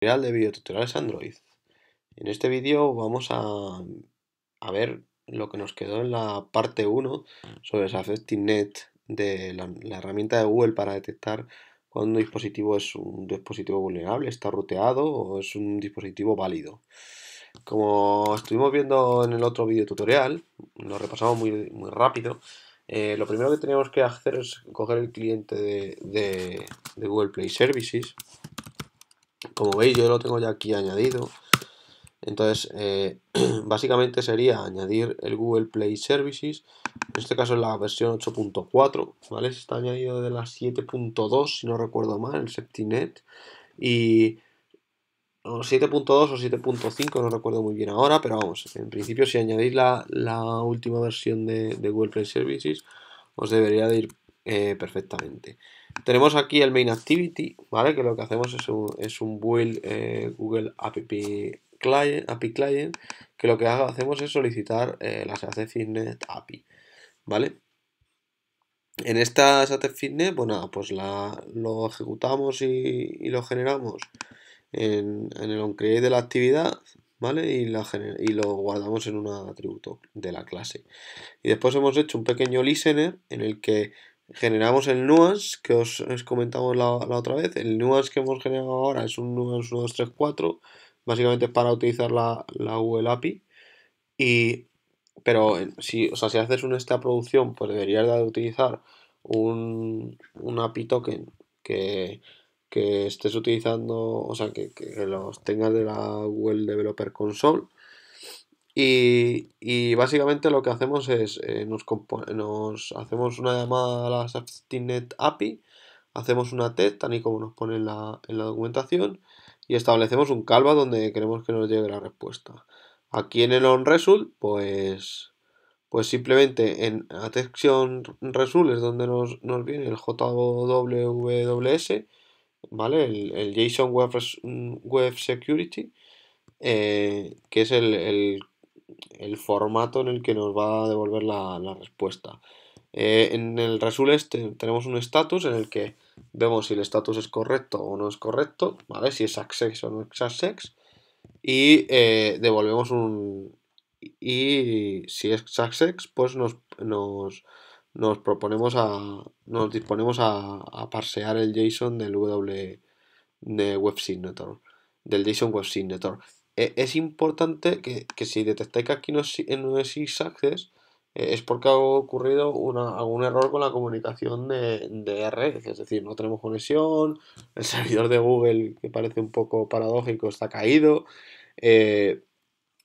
de videotutoriales Android. En este vídeo vamos a, a, ver lo que nos quedó en la parte 1 sobre SafetyNet de la, herramienta de Google para detectar cuando un dispositivo es un dispositivo vulnerable, está ruteado o es un dispositivo válido. Como estuvimos viendo en el otro video tutorial lo repasamos muy, muy rápido, eh, lo primero que tenemos que hacer es coger el cliente de, de Google Play Services como veis yo lo tengo ya aquí añadido. Entonces, eh, básicamente sería añadir el Google Play Services, en este caso es la versión 8.4, ¿vale? Está añadido de la 7.2, si no recuerdo mal, el SeptiNet, y 7.2 o 7.5, no recuerdo muy bien ahora, pero vamos, en principio si añadís la, última versión de, de, Google Play Services, os debería de ir eh, perfectamente. Tenemos aquí el main activity, ¿vale? Que lo que hacemos es un, es build eh, Google API client, API client, que lo que hacemos es solicitar eh, la fitness API, ¿vale? En esta fitness, Fitness, pues, pues lo ejecutamos y, lo generamos en, en el onCreate de la actividad, ¿vale? Y, la y lo guardamos en un atributo de la clase. Y después hemos hecho un pequeño listener en el que generamos el nuance que os, comentamos la, otra vez. El nuance que hemos generado ahora es un nuance 1234, básicamente para utilizar la, Google API. Y, pero si, o sea, si haces una esta producción, pues deberías de utilizar un, API token que, estés utilizando, o sea, que, que los tengas de la Google Developer Console y, básicamente lo que hacemos es, eh, nos, hacemos una llamada a la Substinet API, hacemos una test tan y como nos pone en la, documentación, y establecemos un calva donde queremos que nos llegue la respuesta. Aquí en el onResult, pues, pues simplemente en atexionResult es donde nos, nos, viene el JWS, ¿vale? El, JSON Web, Security, eh, que es el el formato en el que nos va a devolver la, respuesta. Eh, en el result este tenemos un status en el que vemos si el status es correcto o no es correcto, ¿vale? Si es access o no es access. Y eh, devolvemos un... Y si es access, pues nos, nos, proponemos a... Nos disponemos a, a parsear el JSON del W de Web Signature del JSON Web Signature. E, es importante que, si detectáis que aquí no, es, eh, no access, eh, es porque ha ocurrido algún error con la comunicación de, red, es decir, no tenemos conexión, el servidor de Google, que parece un poco paradójico, está caído, eh,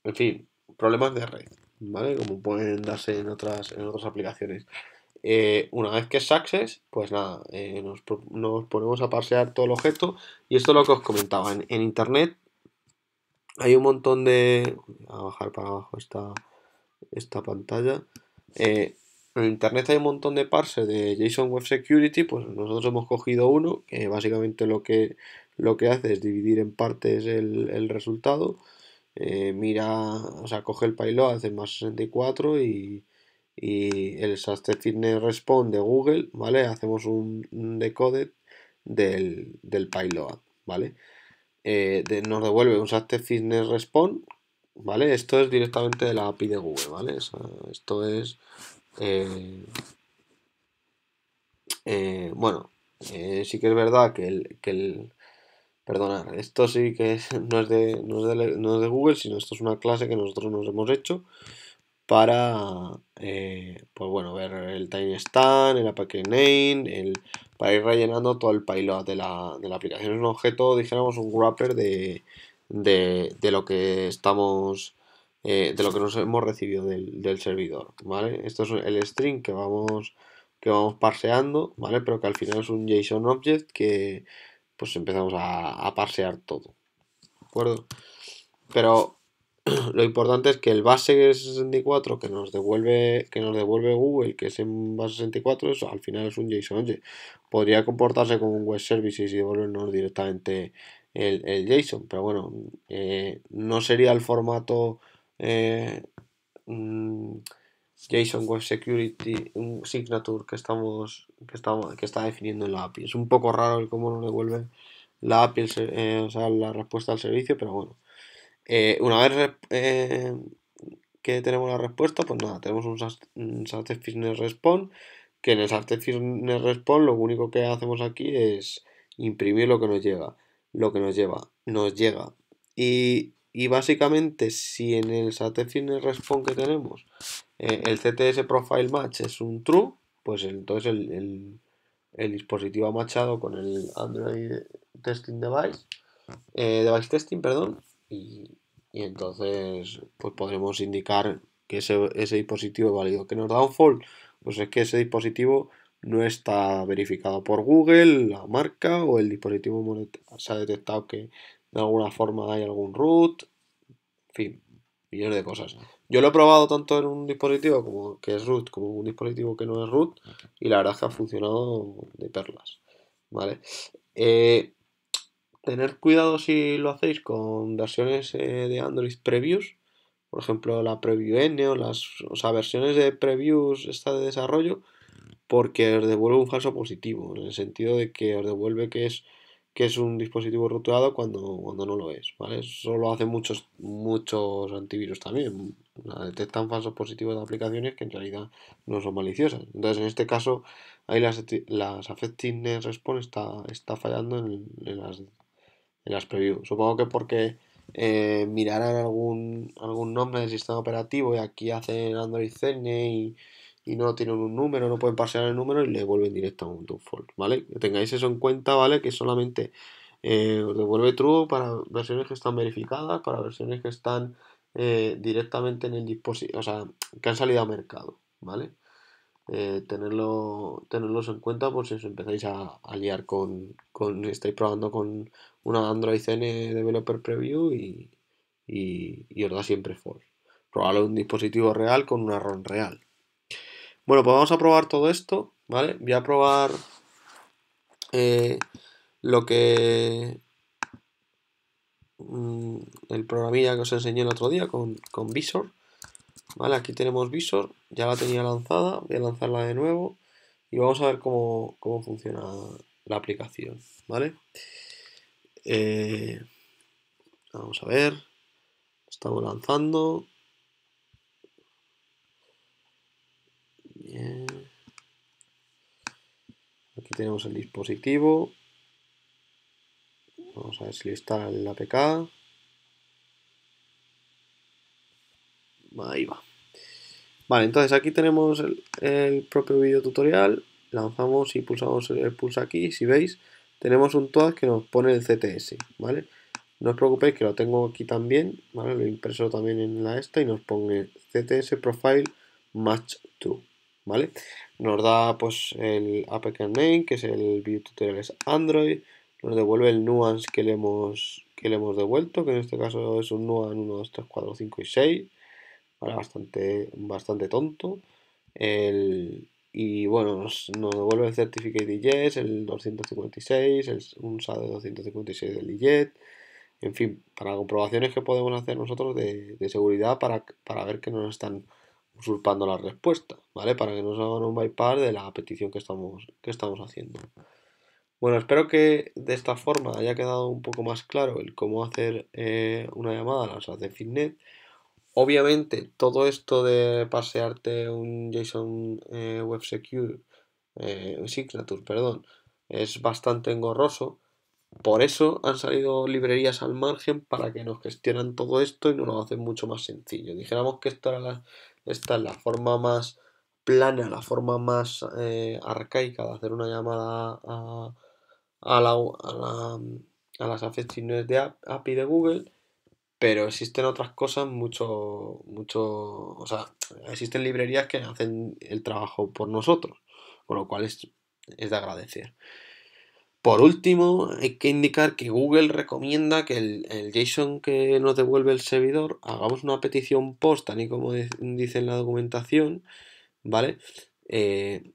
en fin, problemas de red, ¿vale? Como pueden darse en otras, en otras aplicaciones. una vez que es Access, pues nada, nos, ponemos a parsear todo el objeto. Y esto es lo que os comentaba. en Internet hay un montón de... a bajar para abajo esta, esta pantalla. Eh, en internet hay un montón de parse de JSON Web Security, pues nosotros hemos cogido uno que básicamente lo que, lo que hace es dividir en partes el, resultado. Eh, mira, o sea, coge el payload, hace más 64 y, y el Fitness Response de Google, ¿vale? Hacemos un, decoded del, del payload, ¿vale? Eh, nos devuelve un Saster Fitness ¿vale? Esto es directamente de la API de Google, ¿vale? esto es... Eh, eh, bueno, sí que es verdad que el... Que Perdonad, esto sí que no, es de, no, es de, no es de Google, sino esto es una clase que nosotros nos hemos hecho para eh, pues bueno, ver el timestamp, el append name, el, para ir rellenando todo el payload de la, de la aplicación. Es un objeto, dijéramos, un wrapper de, lo que estamos, eh, de lo que nos hemos recibido del, servidor, ¿vale? Esto es el string que vamos, que vamos parseando, ¿vale? Pero que al final es un JSON object que pues empezamos a, a parsear todo, ¿de acuerdo? Pero lo importante es que el base 64 que nos devuelve que nos devuelve Google, que es en base 64, eso al final es un JSON. podría comportarse como un web services y devolvernos directamente el, JSON, pero bueno, eh, no sería el formato eh, mm, JSON Web Security un signature que estamos que que está definiendo en la API. Es un poco raro el cómo nos devuelve la API, eh, la respuesta al servicio, pero bueno. Eh, una vez eh, que tenemos la respuesta, pues nada, tenemos un, Fitness response que en el satisfier response lo único que hacemos aquí es imprimir lo que nos llega, lo que nos lleva, nos llega. Y, básicamente, si en el satisfier response que tenemos, eh, el CTS Profile Match es un true, pues entonces el, el dispositivo ha machado con el Android Testing Device, Device Testing, perdón, y, entonces pues podremos indicar que ese, dispositivo es válido. ¿Que nos da un fault? Pues es que ese dispositivo no está verificado por Google, la marca o el dispositivo se ha detectado que de alguna forma hay algún root, en fin, millones de cosas. Yo lo he probado tanto en un dispositivo como que es root como en un dispositivo que no es root y la verdad es que ha funcionado de perlas, ¿vale? Eh, Tener cuidado si lo hacéis con versiones eh, de Android previews, por ejemplo la Preview N o las o sea, versiones de previews esta de desarrollo, porque os devuelve un falso positivo, en el sentido de que os devuelve que es que es un dispositivo rotulado cuando, cuando no lo es, ¿vale? Eso lo hacen muchos, muchos antivirus también. detectan falsos positivos de aplicaciones que en realidad no son maliciosas. Entonces, en este caso, ahí las, las Affecting Response está, está fallando en las en las previews. Supongo que porque eh, mirarán algún, algún nombre del sistema operativo y aquí hacen Android CN y, no tienen un número, no pueden pasear el número y le devuelven directo a un default, ¿vale? Que tengáis eso en cuenta, ¿vale? Que solamente eh, os devuelve true para versiones que están verificadas, para versiones que están eh, directamente en el dispositivo, o sea, que han salido a mercado, ¿vale? Eh, tenerlo, tenerlos en cuenta por si os empezáis a, liar con, con, estáis probando con una Android N Developer Preview y, y, os da siempre for. Probarlo en un dispositivo real con una ROM real. Bueno, pues vamos a probar todo esto, ¿vale? Voy a probar eh, lo que... Mm, el programilla que os enseñé el otro día con, Visor. Vale, aquí tenemos Visor, ya la tenía lanzada, voy a lanzarla de nuevo y vamos a ver cómo, funciona la aplicación, ¿vale? vale eh, vamos a ver. Estamos lanzando. Aquí tenemos el dispositivo. Vamos a ver si está el APK. Ahí va. Vale, entonces aquí tenemos el, propio video tutorial. Lanzamos y pulsamos el pulso aquí, si veis, tenemos un toad que nos pone el CTS, ¿vale? No os preocupéis que lo tengo aquí también, ¿vale? Lo he impreso también en la esta y nos pone CTS Profile Match to, ¿vale? Nos da pues el APK Name, que es el View Tutorials Android, nos devuelve el nuance que le hemos que le hemos devuelto, que en este caso es un nuance 1, 2, 3, 4, 5 y 6, ¿vale? Bastante, bastante tonto. El, y bueno, nos, devuelve el Certificate de IJET, el 256, el, un SAD 256 del IJET, en fin, para comprobaciones que podemos hacer nosotros de, seguridad para, para, ver que no nos están usurpando la respuesta, ¿vale? Para que nos hagan un bypass de la petición que estamos, que estamos haciendo. Bueno, espero que de esta forma haya quedado un poco más claro el cómo hacer eh, una llamada a las de Fitnet. Obviamente, todo esto de pasearte un JSON eh, Web Secure, un eh, Signature, perdón, es bastante engorroso. Por eso han salido librerías al margen para que nos gestionan todo esto y nos lo hacen mucho más sencillo. Dijéramos que esta, es la forma más plana, la forma más eh, arcaica de hacer una llamada a, las afecciones de API de Google pero existen otras cosas mucho, mucho, o sea, existen librerías que hacen el trabajo por nosotros, con lo cual es, de agradecer. Por último, hay que indicar que Google recomienda que el, JSON que nos devuelve el servidor hagamos una petición post, tal y como dice en la documentación, ¿vale? Eh,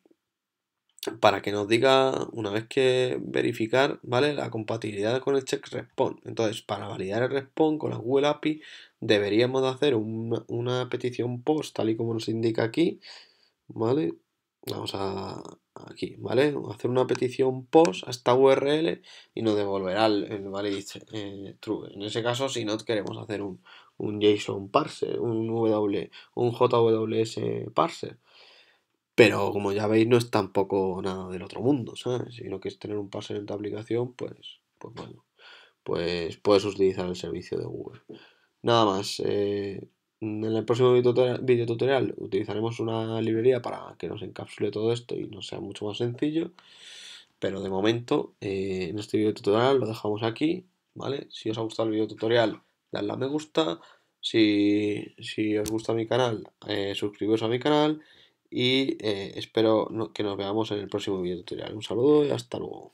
para que nos diga una vez que verificar ¿vale? la compatibilidad con el check respond. Entonces, para validar el respond con la Google API, deberíamos de hacer una petición post, tal y como nos indica aquí. ¿vale? Vamos a aquí, ¿vale? Hacer una petición post a esta URL y nos devolverá el, valid eh, true. En ese caso, si no queremos hacer un, un JSON parser, un, w, un JWS parser. Pero como ya veis, no es tampoco nada del otro mundo, ¿sabes? Sino que es tener un parser en tu aplicación, pues, pues bueno, pues puedes utilizar el servicio de Google. Nada más. Eh, en el próximo video tutorial utilizaremos una librería para que nos encapsule todo esto y nos sea mucho más sencillo. Pero de momento, eh, en este video tutorial lo dejamos aquí, ¿vale? Si os ha gustado el video tutorial, dadle a me gusta. Si, os gusta mi canal, eh, suscribiros a mi canal y eh, espero que nos veamos en el próximo video tutorial. Un saludo y hasta luego.